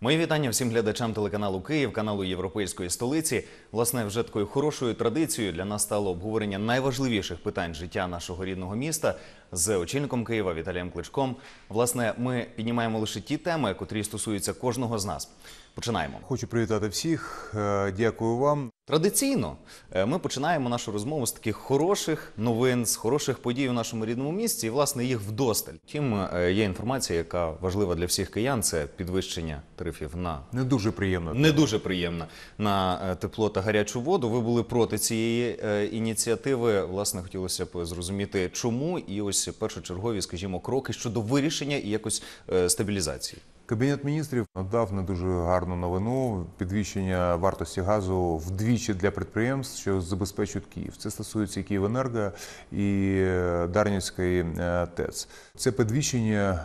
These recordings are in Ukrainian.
Мої вітання всім глядачам телеканалу Київ, каналу Європейської столиці. Власне, вже такою хорошою традицією для нас стало обговорення найважливіших питань життя нашого рідного міста з очільником Києва Віталієм Кличком. Власне, ми піднімаємо лише ті теми, котрі стосуються кожного з нас. Починаємо. Хочу привітати всіх. Е, дякую вам. Традиційно е, ми починаємо нашу розмову з таких хороших новин, з хороших подій у нашому рідному місці. І власне їх вдосталь. Тим е, є інформація, яка важлива для всіх киян. Це підвищення тарифів на не дуже приємно. Не дуже приємна на тепло та гарячу воду. Ви були проти цієї ініціативи. Власне, хотілося б зрозуміти, чому і ось якось першочергові, скажімо, кроки щодо вирішення і якось е, стабілізації? Кабінет міністрів надав не дуже гарну новину підвищення вартості газу вдвічі для підприємств, що забезпечують Київ. Це стосується Київенерго і е, Дарнівської е, ТЕЦ. Це підвищення е,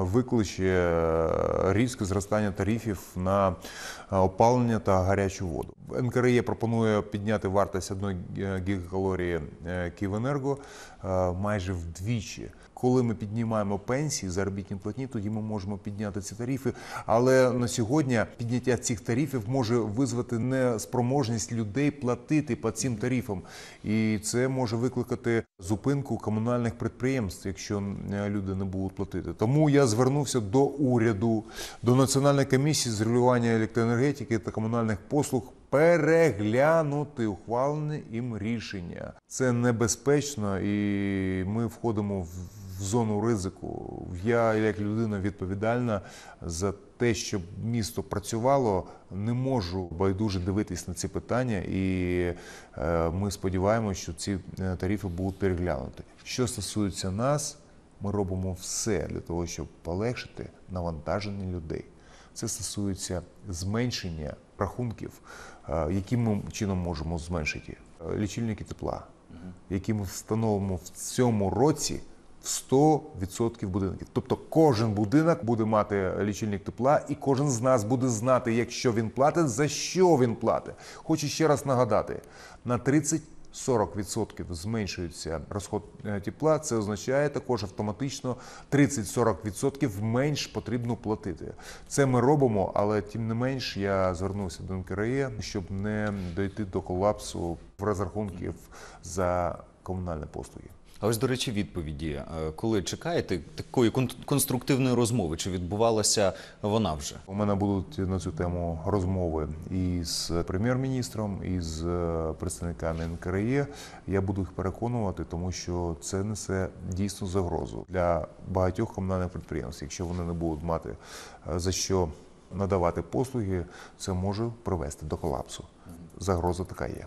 викличе різке зростання тарифів на опалення та гарячу воду. НКРЄ пропонує підняти вартість 1 гігакалорії Київенерго майже вдвічі. Коли ми піднімаємо пенсії заробітні платні, тоді ми можемо підняти ці тарифи. Але на сьогодні підняття цих тарифів може визвати неспроможність людей платити по цим тарифам, і це може викликати зупинку комунальних підприємств, якщо люди не будуть платити. Тому я звернувся до уряду, до національної комісії з регулювання електроенергетики та комунальних послуг. Переглянути ухвалене їм рішення це небезпечно, і ми входимо в в зону ризику. Я, як людина відповідальна за те, щоб місто працювало, не можу байдуже дивитись на ці питання, і е, ми сподіваємося, що ці е, тарифи будуть переглянуті. Що стосується нас, ми робимо все для того, щоб полегшити навантаження людей. Це стосується зменшення рахунків, е, яким ми чином можемо зменшити лічильники тепла, які ми встановимо в цьому році в 100% будинків. Тобто кожен будинок буде мати лічильник тепла, і кожен з нас буде знати, якщо він платить, за що він платить. Хочу ще раз нагадати: на 30 40% зменшується розход е, тепла, це означає також автоматично 30-40% менш потрібно платити. Це ми робимо, але тим не менш я звернувся до НКРЕ, щоб не дійти до колапсу в розрахунків за комунальні послуги. А ось, до речі, відповіді, е, коли чекаєте такої конструктивної розмови, чи відбувалася вона вже? У мене будуть на цю тему розмови і з прем'єр-міністром, і з е, представниками НКРЄ. Я буду їх переконувати, тому що це несе дійсно загрозу для багатьох комунальних підприємств. Якщо вони не будуть мати е, за що надавати послуги, це може привести до колапсу. Загроза така є.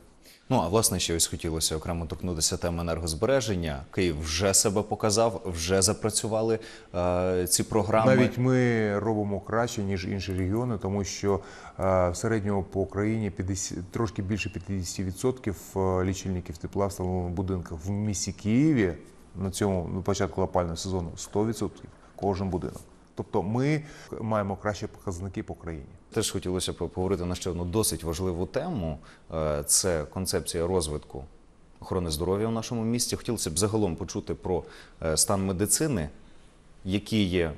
Ну а власне ще ось хотілося окремо торкнутися теми енергозбереження. Київ вже себе показав, вже запрацювали е, ці програми. Навіть ми робимо краще ніж інші регіони, тому що е, в середньому по Україні 50, трошки більше 50% е, лічильників тепла встановлено в будинках в місті Києві на цьому на початку лопального сезону 100% кожен будинок. Тобто ми маємо кращі показники по країні. Теж хотілося б поговорити на ще одну досить важливу тему: е, це концепція розвитку охорони здоров'я в нашому місті. Хотілося б загалом почути про е, стан медицини, які є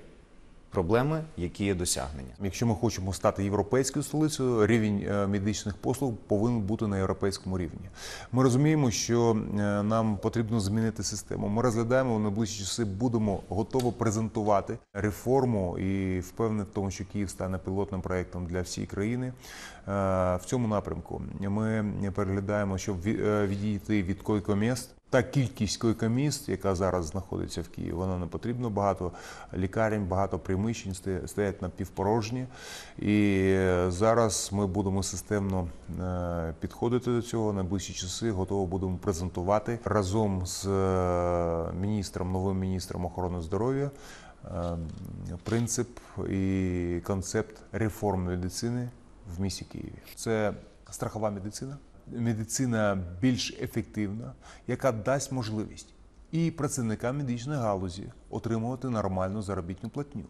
проблеми, які є досягнення. Якщо ми хочемо стати європейською столицею, рівень е, медичних послуг повинен бути на європейському рівні. Ми розуміємо, що е, нам потрібно змінити систему. Ми розглядаємо в найближчі часи, будемо готово презентувати реформу і впевнений в тому, що Київ стане пілотним проектом для всієї країни е, в цьому напрямку. Ми переглядаємо, щоб відійти від кількох міст та кількість койкоміст, яка зараз знаходиться в Києві, вона не потрібно багато лікарень, багато приміщень стоять напівпорожні. І е, зараз ми будемо системно е, підходити до цього. найближчі часи готово будемо презентувати разом з е, міністром, новим міністром охорони здоров'я. Принцип і концепт реформ медицини в місті Києві це страхова медицина медицина більш ефективна, яка дасть можливість і працівникам медичної галузі отримувати нормальну заробітну платню,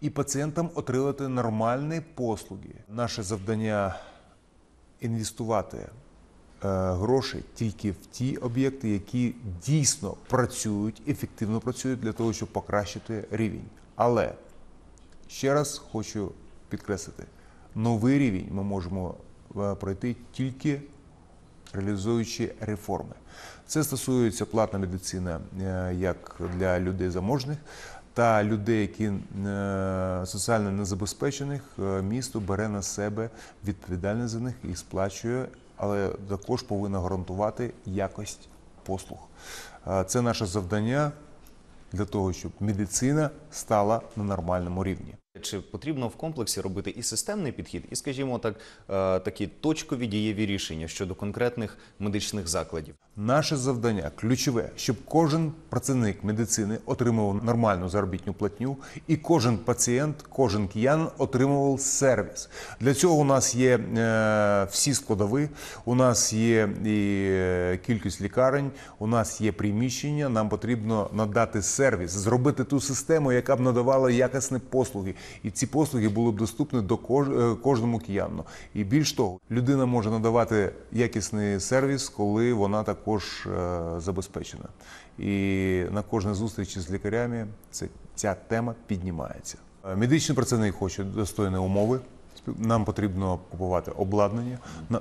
і пацієнтам отримати нормальні послуги. Наше завдання інвестувати. Е, гроші тільки в ті об'єкти, які дійсно працюють, ефективно працюють для того, щоб покращити рівень. Але ще раз хочу підкреслити: новий рівень ми можемо е, пройти тільки реалізуючи реформи. Це стосується платна медицина е, як для людей заможних. Та людей, які е, соціально незабезпечених, е, місто бере на себе відповідальність за них і сплачує, але також повинна гарантувати якість послуг. Це наше завдання для того, щоб медицина стала на нормальному рівні. Чи потрібно в комплексі робити і системний підхід, і, скажімо так, е, такі точкові дієві рішення щодо конкретних медичних закладів? Наше завдання ключове, щоб кожен працівник медицини отримував нормальну заробітну платню, і кожен пацієнт, кожен киян отримував сервіс. Для цього у нас є е, всі складові, у нас є і е, кількість лікарень, у нас є приміщення. Нам потрібно надати сервіс, зробити ту систему, яка б надавала якісні послуги і ці послуги були б доступні до е, кожному киянну. І більш того, людина може надавати якісний сервіс, коли вона також е, забезпечена. І на кожній зустрічі з лікарями це ця тема піднімається. Е, медичний працівник хоче достойні умови. Нам потрібно купувати обладнання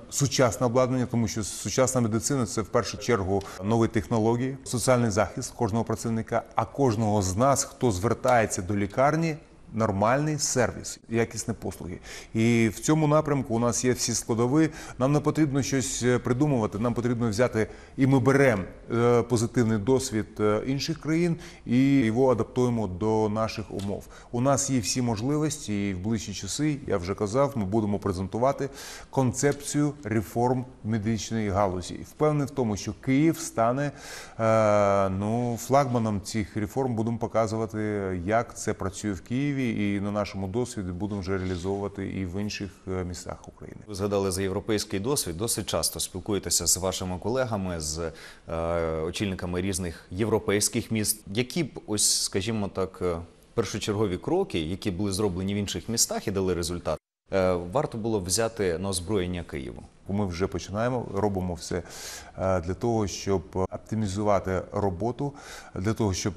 сучасне обладнання, тому що сучасна медицина це в першу чергу нові технології, соціальний захист кожного працівника. А кожного з нас, хто звертається до лікарні, нормальний сервіс, якісні послуги. І в цьому напрямку у нас є всі складові. Нам не потрібно щось е, придумувати. Нам потрібно взяти, і ми беремо Е, позитивний досвід е, інших країн і його адаптуємо до наших умов. У нас є всі можливості, і в ближчі часи я вже казав, ми будемо презентувати концепцію реформ медичної галузі. Впевнений в тому, що Київ стане е, ну флагманом цих реформ. Будемо показувати, як це працює в Києві, і на нашому досвіді будемо вже реалізовувати і в інших містах України. Ви згадали за європейський досвід. Досить часто спілкуєтеся з вашими колегами з очільниками різних європейських міст. Які б ось, скажімо так, е, першочергові кроки, які були зроблені в інших містах і дали результат, е, варто було взяти на озброєння Києву. Ми вже починаємо, робимо все е, для того, щоб оптимізувати роботу, для того, щоб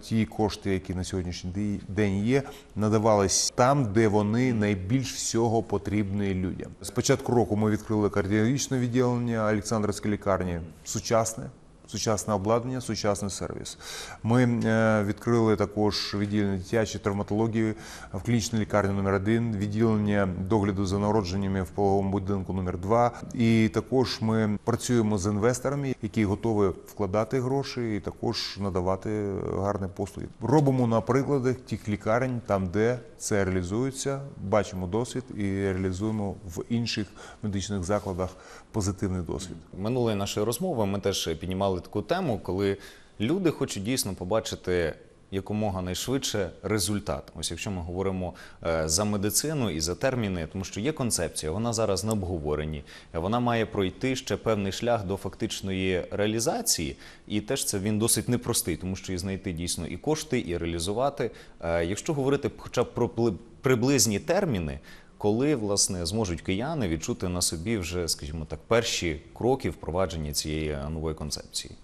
ті кошти, які на сьогоднішній день є, надавались там, де вони найбільш всього потрібні людям. З початку року ми відкрили кардіологічне відділення Олександрівської лікарні сучасне. Сучасне обладнання, сучасний сервіс. Ми е, відкрили також відділення дитячої травматології в клінічній лікарні номер 1 відділення догляду за народженнями в пологовому будинку номер 2 І також ми працюємо з інвесторами, які готові вкладати гроші і також надавати е, гарні послуги. Робимо на прикладах тих лікарень, там де це реалізується. Бачимо досвід і реалізуємо в інших медичних закладах позитивний досвід. Минулої нашої розмови ми теж піднімали піднімали таку тему, коли люди хочуть дійсно побачити. Якомога найшвидше результат. Ось якщо ми говоримо е, за медицину і за терміни, тому що є концепція, вона зараз на обговоренні, вона має пройти ще певний шлях до фактичної реалізації, і теж це він досить непростий, тому що і знайти дійсно і кошти, і реалізувати. Е, якщо говорити, хоча б про приблизні терміни, коли власне зможуть кияни відчути на собі вже, скажімо так, перші кроки впровадження цієї нової концепції?